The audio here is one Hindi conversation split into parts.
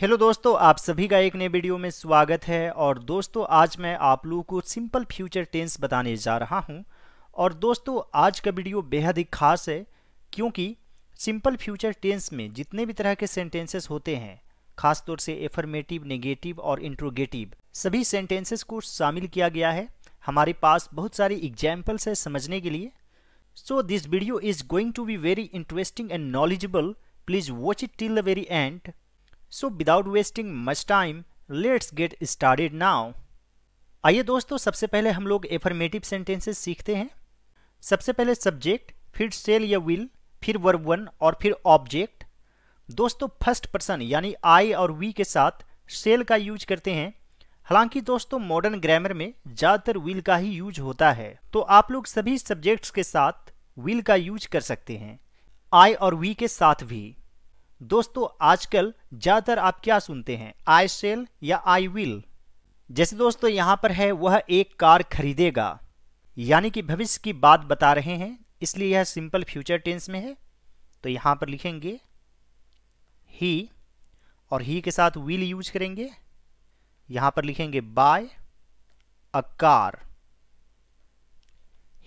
हेलो दोस्तों आप सभी का एक नए वीडियो में स्वागत है और दोस्तों आज मैं आप लोगों को सिंपल फ्यूचर टेंस बताने जा रहा हूं और दोस्तों आज का वीडियो बेहद ही खास है क्योंकि सिंपल फ्यूचर टेंस में जितने भी तरह के सेंटेंसेस होते हैं खासतौर से एफर्मेटिव नेगेटिव और इंट्रोगेटिव सभी सेंटेंसेस को शामिल किया गया है हमारे पास बहुत सारी एग्जाम्पल्स है समझने के लिए so this video is going to be very interesting and knowledgeable please watch it till the very end so without wasting much time let's get started now आइए दोस्तों सबसे पहले हम लोग एफर्मेटिव सेंटेंसेस सीखते हैं सबसे पहले सब्जेक्ट फिर सेल या विल फिर वर्ब वन और फिर ऑब्जेक्ट दोस्तों फर्स्ट पर्सन यानी आई और वी के साथ सेल का यूज करते हैं हालांकि दोस्तों मॉडर्न ग्रामर में ज़्यादातर विल का ही यूज होता है तो आप लोग सभी सब्जेक्ट्स के साथ विल का यूज कर सकते हैं आई और वी के साथ भी दोस्तों आजकल ज़्यादातर आप क्या सुनते हैं आई सेल या आई विल जैसे दोस्तों यहां पर है वह एक कार खरीदेगा यानी कि भविष्य की बात बता रहे हैं इसलिए यह सिंपल फ्यूचर टेंस में है तो यहां पर लिखेंगे ही और ही के साथ विल यूज करेंगे यहां पर लिखेंगे buy a car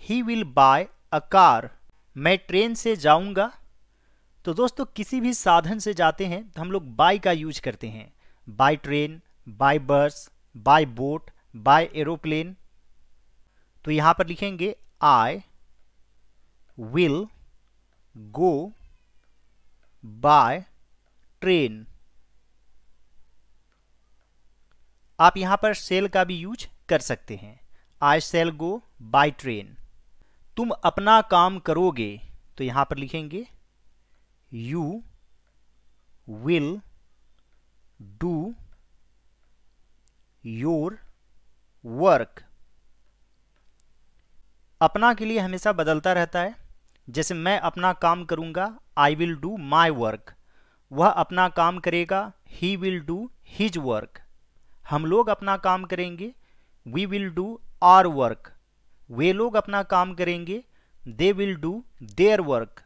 he will buy a car मैं ट्रेन से जाऊंगा तो दोस्तों किसी भी साधन से जाते हैं तो हम लोग बाय का यूज करते हैं by train by bus by boat by aeroplane तो यहां पर लिखेंगे I will go by train आप यहां पर सेल का भी यूज कर सकते हैं I shall go by train तुम अपना काम करोगे तो यहां पर लिखेंगे you will do your work अपना के लिए हमेशा बदलता रहता है जैसे मैं अपना काम करूंगा I will do my work वह अपना काम करेगा he will do his work हम लोग अपना काम करेंगे we will do our work वे लोग अपना काम करेंगे they will do their work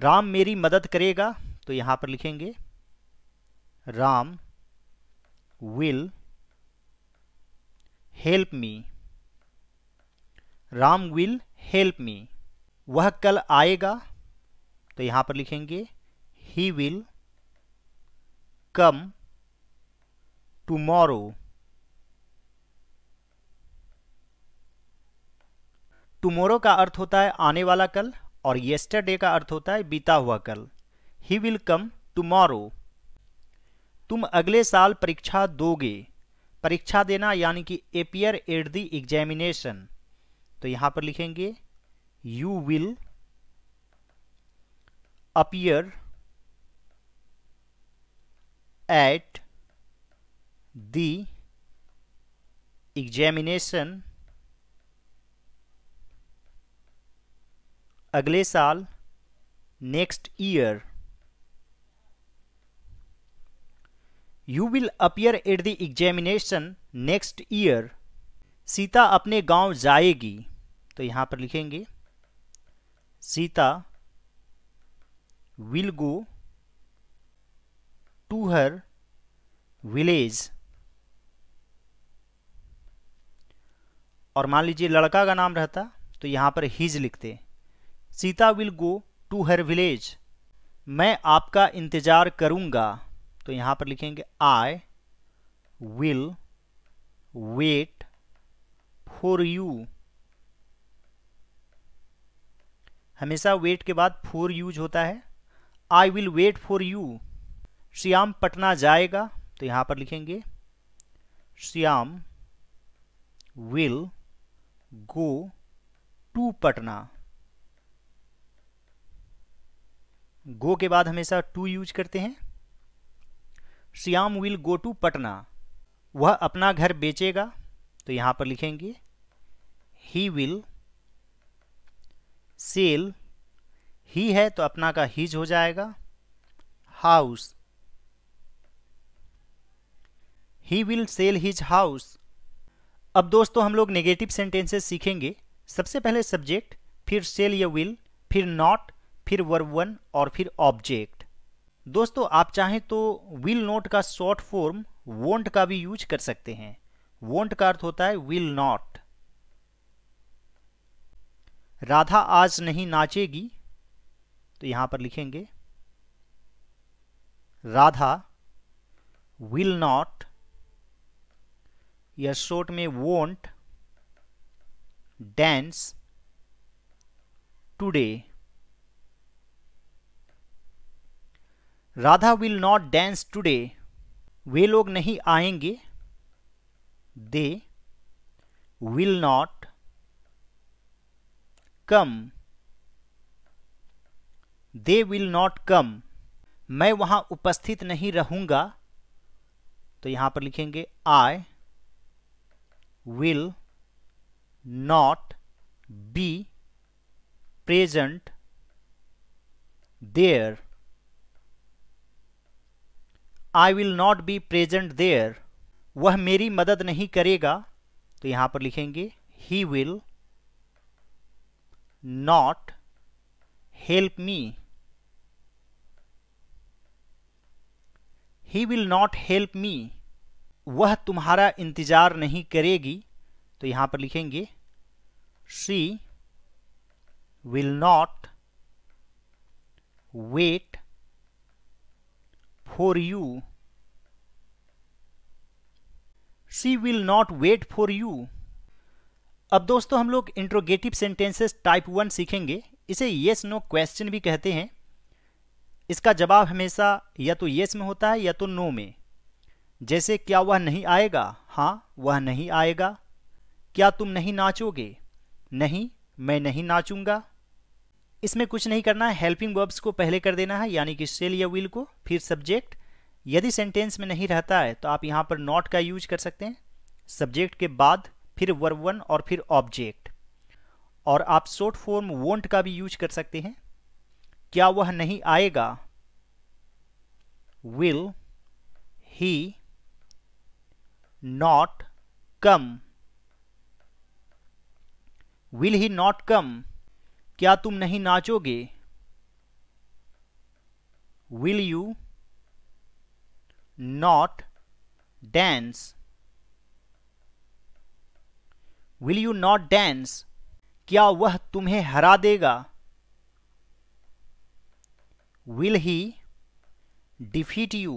Ram मेरी मदद करेगा तो यहां पर लिखेंगे Ram will help me Ram will help me वह कल आएगा तो यहां पर लिखेंगे he will come tomorrow tomorrow का अर्थ होता है आने वाला कल और येस्टरडे का अर्थ होता है बीता हुआ कल ही विल कम टुमारो तुम अगले साल परीक्षा दोगे परीक्षा देना यानी कि एपियर एट दी एग्जामिनेशन तो यहां पर लिखेंगे you will appear at the examination अगले साल next year you will appear at the examination next year Sita अपने गांव जाएगी तो यहां पर लिखेंगे Sita will go to her village और मान लीजिए लड़का का नाम रहता तो यहां पर हिज लिखते Sita will go to her village मैं आपका इंतज़ार करूंगा तो यहां पर लिखेंगे I will wait for you हमेशा वेट के बाद फॉर यूज होता है I will wait for you Shyam Patna जाएगा तो यहां पर लिखेंगे Shyam will go to Patna go के बाद हमेशा टू यूज करते हैं Shyam will go to Patna वह अपना घर बेचेगा तो यहां पर लिखेंगे ही विल सेल ही है तो अपना का हीज हो जाएगा house he will sell his house अब दोस्तों हम लोग नेगेटिव सेंटेंसेस सीखेंगे सबसे पहले सब्जेक्ट फिर सेल या विल फिर नॉट फिर वर्ब वन और फिर ऑब्जेक्ट दोस्तों आप चाहें तो विल नॉट का शॉर्ट फॉर्म वोंट का भी यूज कर सकते हैं वोंट का अर्थ होता है विल नॉट राधा आज नहीं नाचेगी तो यहां पर लिखेंगे राधा विल नॉट या शॉर्ट में won't dance today Radha will not dance today वे लोग नहीं आएंगे they will not come they will not come मैं वहां उपस्थित नहीं रहूंगा तो यहां पर लिखेंगे I will not be present there I will not be present there वह मेरी मदद नहीं करेगा तो यहां पर लिखेंगे he will not help me he will not help me वह तुम्हारा इंतज़ार नहीं करेगी तो यहां पर लिखेंगे she will not wait for you. She will not wait for you. अब दोस्तों हम लोग इंट्रोगेटिव सेंटेंसेस टाइप वन सीखेंगे इसे येस नो क्वेश्चन भी कहते हैं इसका जवाब हमेशा या तो येस में होता है या तो नो में जैसे क्या वह नहीं आएगा हाँ वह नहीं आएगा क्या तुम नहीं नाचोगे नहीं मैं नहीं नाचूंगा इसमें कुछ नहीं करना है हेल्पिंग वर्ब्स को पहले कर देना है यानी कि सेल या विल को फिर सब्जेक्ट यदि सेंटेंस में नहीं रहता है तो आप यहाँ पर नॉट का यूज कर सकते हैं सब्जेक्ट के बाद फिर वर्ब वन और फिर ऑब्जेक्ट और आप शॉर्ट फॉर्म वोंट का भी यूज कर सकते हैं क्या वह नहीं आएगा will he not come will he not come क्या तुम नहीं नाचोगे will you not dance will you not dance क्या वह तुम्हें हरा देगा will he defeat you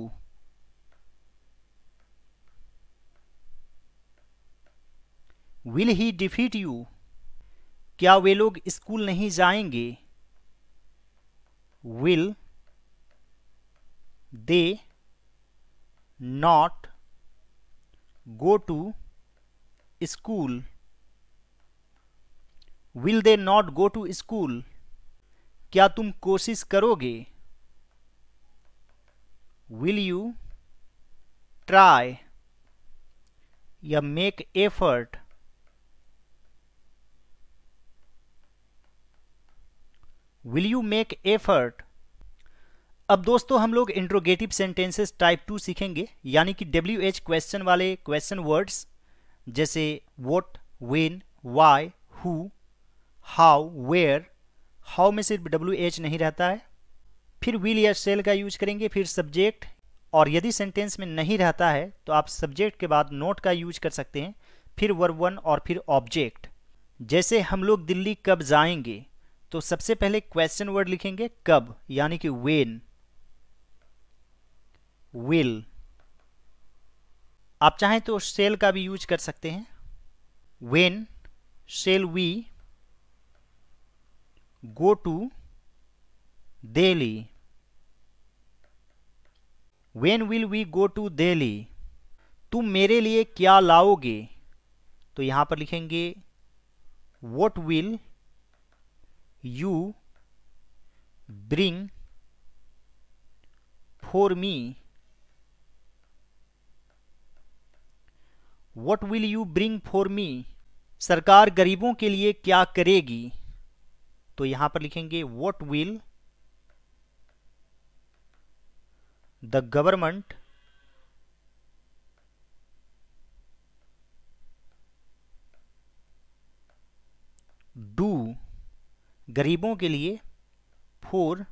will he defeat you क्या वे लोग स्कूल नहीं जाएंगे will they not go to school will they not go to school क्या तुम कोशिश करोगे विल यू ट्राई या make effort will you make effort अब दोस्तों हम लोग इंट्रोगेटिव सेंटेंसेस टाइप टू सीखेंगे यानी कि डब्ल्यू एच क्वेश्चन वाले क्वेश्चन वर्ड्स जैसे what when why who how where how में सिर्फ डब्ल्यू एच नहीं रहता है फिर विल या सेल का यूज करेंगे फिर सब्जेक्ट और यदि सेंटेंस में नहीं रहता है तो आप सब्जेक्ट के बाद नोट का यूज कर सकते हैं फिर वर वन और फिर ऑब्जेक्ट जैसे हम लोग दिल्ली कब जाएंगे तो सबसे पहले क्वेश्चन वर्ड लिखेंगे कब यानी कि वेन विल आप चाहें तो सेल का भी यूज कर सकते हैं when shall we go to Delhi when will we go to Delhi तुम मेरे लिए क्या लाओगे तो यहां पर लिखेंगे what will you bring for me what will you bring for me सरकार गरीबों के लिए क्या करेगी तो यहां पर लिखेंगे what will the government do गरीबों के लिए for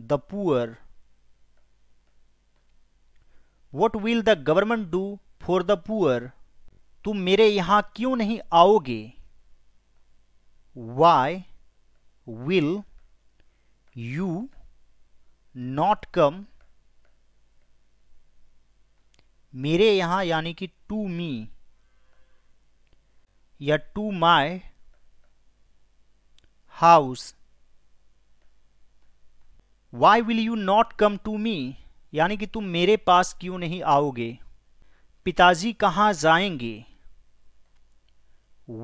the poor what will the government do for the poor तुम मेरे यहां क्यों नहीं आओगे why will you not come मेरे यहां यानी कि टू मी या to my house why will you not come to me यानी कि तुम मेरे पास क्यों नहीं आओगे पिताजी कहाँ जाएंगे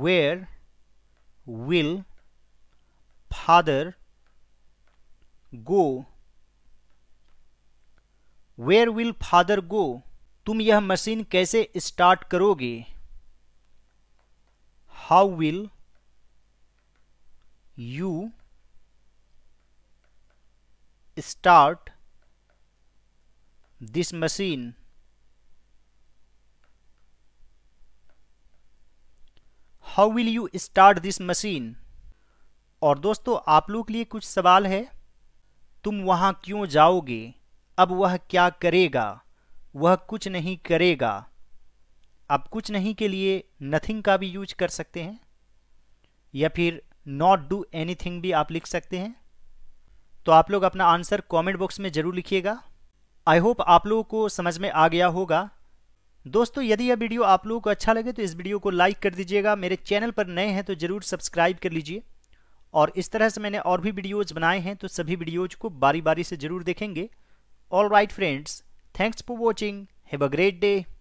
where will father go where will father go तुम यह मशीन कैसे स्टार्ट करोगे how will you start this machine how will you start this machine और दोस्तों आप लोग के लिए कुछ सवाल है तुम वहां क्यों जाओगे अब वह क्या करेगा वह कुछ नहीं करेगा आप कुछ नहीं के लिए नथिंग का भी यूज कर सकते हैं या फिर नॉट डू एनी भी आप लिख सकते हैं तो आप लोग अपना आंसर कमेंट बॉक्स में ज़रूर लिखिएगा आई होप आप लोगों को समझ में आ गया होगा दोस्तों यदि यह वीडियो आप लोगों को अच्छा लगे तो इस वीडियो को लाइक कर दीजिएगा मेरे चैनल पर नए हैं तो ज़रूर सब्सक्राइब कर लीजिए और इस तरह से मैंने और भी वीडियोज़ बनाए हैं तो सभी वीडियोज़ को बारी बारी से ज़रूर देखेंगे all right friends thanks for watching have a great day